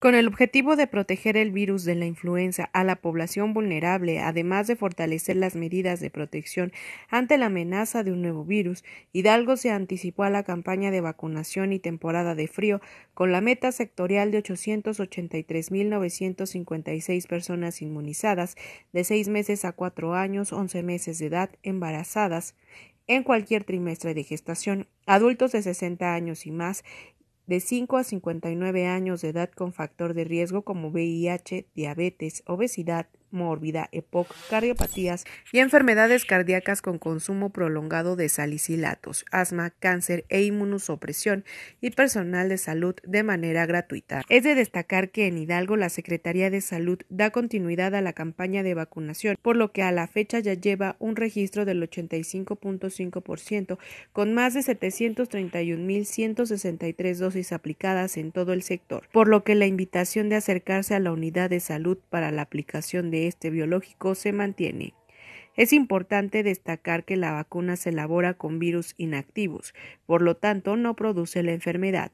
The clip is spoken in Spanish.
Con el objetivo de proteger el virus de la influenza a la población vulnerable, además de fortalecer las medidas de protección ante la amenaza de un nuevo virus, Hidalgo se anticipó a la campaña de vacunación y temporada de frío con la meta sectorial de 883.956 personas inmunizadas de seis meses a cuatro años, once meses de edad, embarazadas en cualquier trimestre de gestación, adultos de 60 años y más de 5 a 59 años de edad con factor de riesgo como VIH, diabetes, obesidad, mórbida, EPOC, cardiopatías y enfermedades cardíacas con consumo prolongado de salicilatos, asma, cáncer e inmunosupresión y personal de salud de manera gratuita. Es de destacar que en Hidalgo la Secretaría de Salud da continuidad a la campaña de vacunación, por lo que a la fecha ya lleva un registro del 85.5% con más de 731.163 dosis aplicadas en todo el sector, por lo que la invitación de acercarse a la unidad de salud para la aplicación de este biológico se mantiene. Es importante destacar que la vacuna se elabora con virus inactivos, por lo tanto no produce la enfermedad,